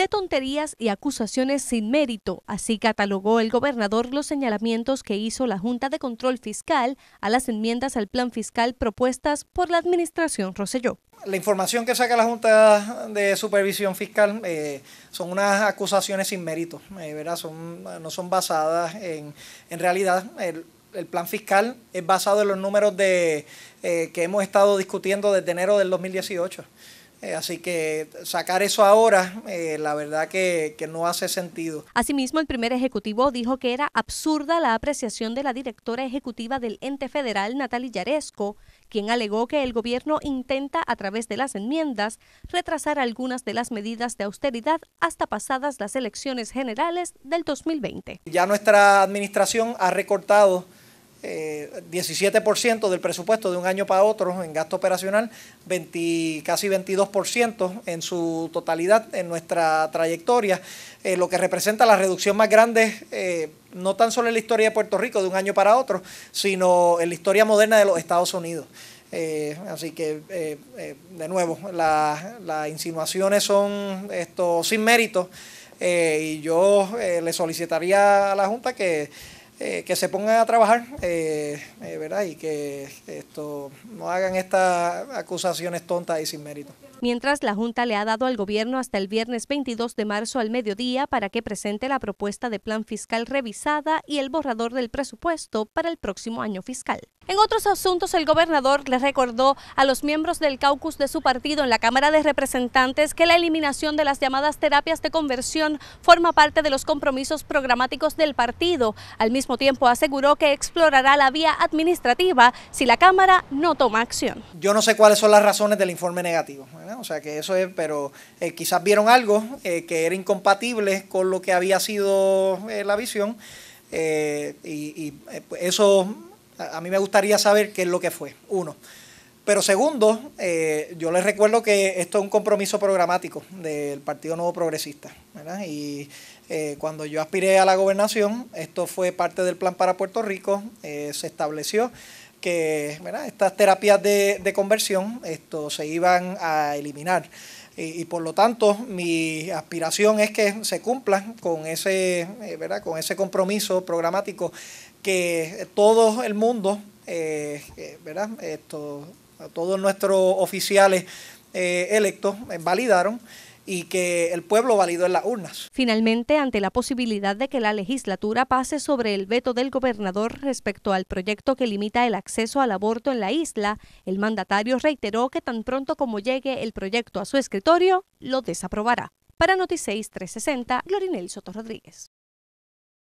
de tonterías y acusaciones sin mérito. Así catalogó el gobernador los señalamientos que hizo la Junta de Control Fiscal a las enmiendas al plan fiscal propuestas por la administración Roselló. La información que saca la Junta de Supervisión Fiscal eh, son unas acusaciones sin mérito, eh, ¿verdad? Son, no son basadas en, en realidad. El, plan fiscal es basado en los números de, eh, que hemos estado discutiendo desde enero del 2018. Eh, así que sacar eso ahora, eh, la verdad que, no hace sentido. Asimismo, el primer ejecutivo dijo que era absurda la apreciación de la directora ejecutiva del ente federal, natalia Yaresco, quien alegó que el gobierno intenta, a través de las enmiendas, retrasar algunas de las medidas de austeridad hasta pasadas las elecciones generales del 2020. Ya nuestra administración ha recortado 17% eh, del presupuesto de un año para otro en gasto operacional, casi 22% en su totalidad en nuestra trayectoria, eh, lo que representa la reducción más grande, eh, no tan solo en la historia de Puerto Rico de un año para otro, sino en la historia moderna de los Estados Unidos. así que, de nuevo, las insinuaciones son esto sin mérito y yo le solicitaría a la Junta que eh, que se pongan a trabajar, eh, eh, ¿verdad? Y que esto no hagan estas acusaciones tontas y sin mérito. Mientras la Junta le ha dado al gobierno hasta el viernes 22 de marzo al mediodía para que presente la propuesta de plan fiscal revisada y el borrador del presupuesto para el próximo año fiscal. En otros asuntos, el gobernador le recordó a los miembros del caucus de su partido en la Cámara de Representantes que la eliminación de las llamadas terapias de conversión forma parte de los compromisos programáticos del partido, al mismo tiempo aseguró que explorará la vía administrativa si la Cámara no toma acción. Yo no sé cuáles son las razones del informe negativo, o sea que eso es, pero eh, quizás vieron algo eh, que era incompatible con lo que había sido eh, la visión y, y pues, eso a mí me gustaría saber qué es lo que fue, uno. Pero segundo, eh, yo les recuerdo que esto es un compromiso programático del Partido Nuevo Progresista. Y eh, cuando yo aspiré a la gobernación, esto fue parte del plan para Puerto Rico, eh, se estableció que estas terapias de, conversión esto, se iban a eliminar. Y, por lo tanto, mi aspiración es que se cumplan con ese, con ese compromiso programático que todo el mundo ¿verdad? Esto, todos nuestros oficiales eh, electos eh, validaron y que el pueblo validó en las urnas. Finalmente, ante la posibilidad de que la legislatura pase sobre el veto del gobernador respecto al proyecto que limita el acceso al aborto en la isla, el mandatario reiteró que tan pronto como llegue el proyecto a su escritorio, lo desaprobará. Para Noticias 360, Glorinel Soto Rodríguez.